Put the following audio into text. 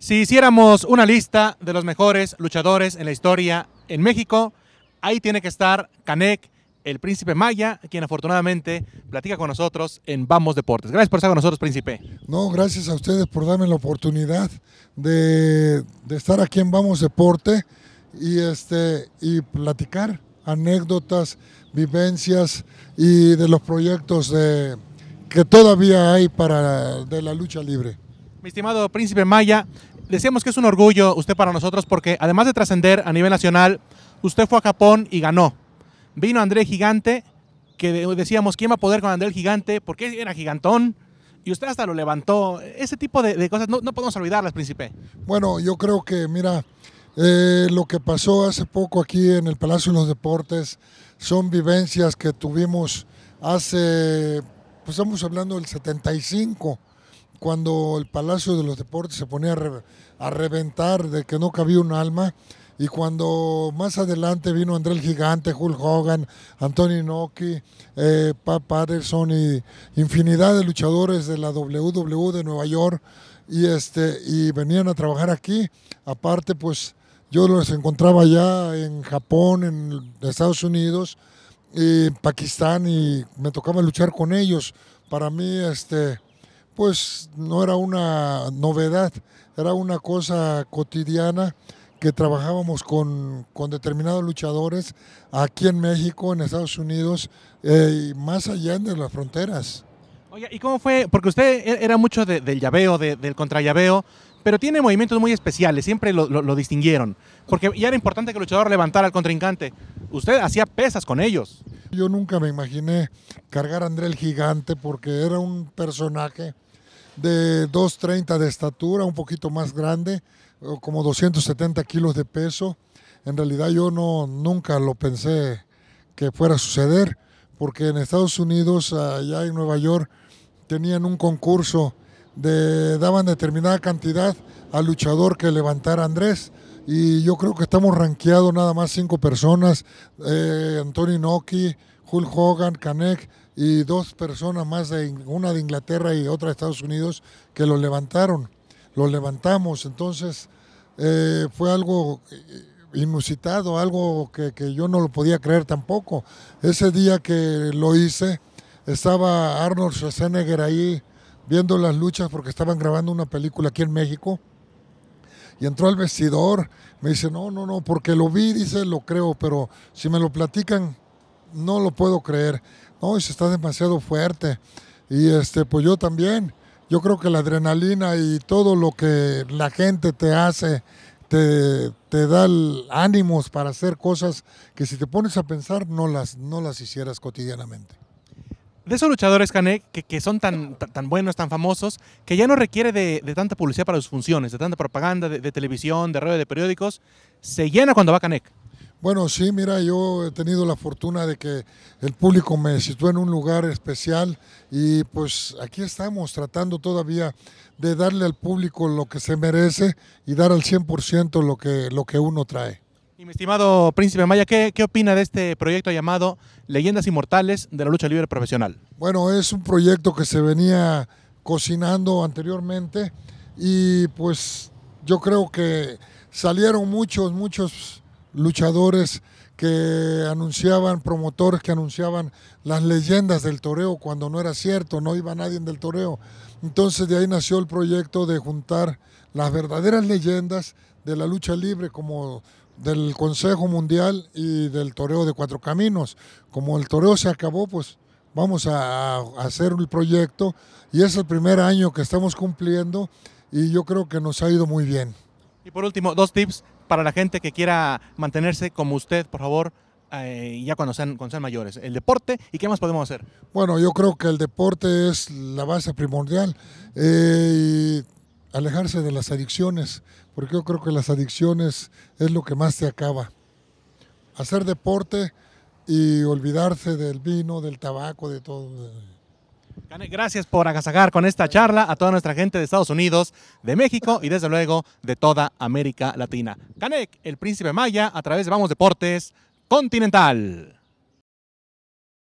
Si hiciéramos una lista de los mejores luchadores en la historia en México, ahí tiene que estar Canek, el príncipe Maya, quien afortunadamente platica con nosotros en Vamos Deportes. Gracias por estar con nosotros, príncipe. No, gracias a ustedes por darme la oportunidad de, estar aquí en Vamos Deporte y, este, y platicar anécdotas, vivencias y de los proyectos que todavía hay para de la lucha libre. Mi estimado príncipe Maya, decíamos que es un orgullo usted para nosotros porque además de trascender a nivel nacional, usted fue a Japón y ganó. Vino André Gigante, que decíamos, ¿quién va a poder con André Gigante? Porque era gigantón. Y usted hasta lo levantó. Ese tipo de, cosas no, no, podemos olvidarlas, príncipe. Bueno, yo creo que, mira, eh, lo que pasó hace poco aquí en el Palacio de los Deportes son vivencias que tuvimos hace, pues estamos hablando del 75, cuando el Palacio de los Deportes se ponía a, reventar de que no cabía un alma, y cuando más adelante vino André el Gigante, Hulk Hogan, Antonio Noki, eh, Pat Patterson y infinidad de luchadores de la WWE de Nueva York y este y venían a trabajar aquí. Aparte, pues yo los encontraba ya en Japón, en Estados Unidos, y en Pakistán y me tocaba luchar con ellos. Para mí, este pues no era una novedad, era una cosa cotidiana que trabajábamos con, determinados luchadores aquí en México, en Estados Unidos eh, y más allá de las fronteras. Oye, ¿y cómo fue? Porque usted e, era mucho del llaveo, del contrallaveo, pero tiene movimientos muy especiales, siempre lo, lo, distinguieron, porque ya era importante que el luchador levantara al contrincante. Usted hacía pesas con ellos. Yo nunca me imaginé cargar a André el Gigante porque era un personaje de 2,30 de estatura, un poquito más grande, como 270 kilos de peso. En realidad yo no, nunca lo pensé que fuera a suceder, porque en Estados Unidos, allá en Nueva York, tenían un concurso de, daban determinada cantidad al luchador que levantara Andrés. Y yo creo que estamos ranqueados nada más cinco personas, eh, Antonio Noki, Hulk Hogan, Kanek, y dos personas más, de, una de Inglaterra y otra de Estados Unidos, que lo levantaron. Lo levantamos, entonces eh, fue algo eh, inusitado, algo que, que, yo no lo podía creer tampoco. Ese día que lo hice, estaba Arnold Schwarzenegger ahí viendo las luchas porque estaban grabando una película aquí en México. Y entró al vestidor, me dice, no, no, no, porque lo vi, dice, lo creo, pero si me lo platican, no lo puedo creer. No, se está demasiado fuerte. Y este, pues yo también. Yo creo que la adrenalina y todo lo que la gente te hace, te, da ánimos para hacer cosas que si te pones a pensar no las, no las hicieras cotidianamente de esos luchadores, Canek, que, son tan, tan, buenos, tan famosos, que ya no requiere de, tanta publicidad para sus funciones, de tanta propaganda, de, televisión, de radio, de periódicos, se llena cuando va Canek. Bueno, sí, mira, yo he tenido la fortuna de que el público me sitúe en un lugar especial y pues aquí estamos tratando todavía de darle al público lo que se merece y dar al 100% lo que, lo que uno trae. Y mi estimado Príncipe Maya, ¿qué, opina de este proyecto llamado Leyendas Inmortales de la Lucha Libre Profesional? Bueno, es un proyecto que se venía cocinando anteriormente y pues yo creo que salieron muchos, muchos luchadores que anunciaban, promotores que anunciaban las leyendas del toreo cuando no era cierto, no iba nadie en del toreo. Entonces de ahí nació el proyecto de juntar las verdaderas leyendas de la lucha libre como del Consejo Mundial y del toreo de Cuatro Caminos. Como el toreo se acabó, pues vamos a, hacer un proyecto y es el primer año que estamos cumpliendo y yo creo que nos ha ido muy bien. Y por último, dos tips para la gente que quiera mantenerse como usted, por favor, eh, ya cuando sean, mayores. El deporte y qué más podemos hacer. Bueno, yo creo que el deporte es la base primordial. Eh, alejarse de las adicciones, porque yo creo que las adicciones es lo que más te acaba. Hacer deporte y olvidarse del vino, del tabaco, de todo. Gracias por agasajar con esta charla a toda nuestra gente de Estados Unidos, de México y desde luego de toda América Latina. Canek, el príncipe Maya, a través de Vamos Deportes Continental.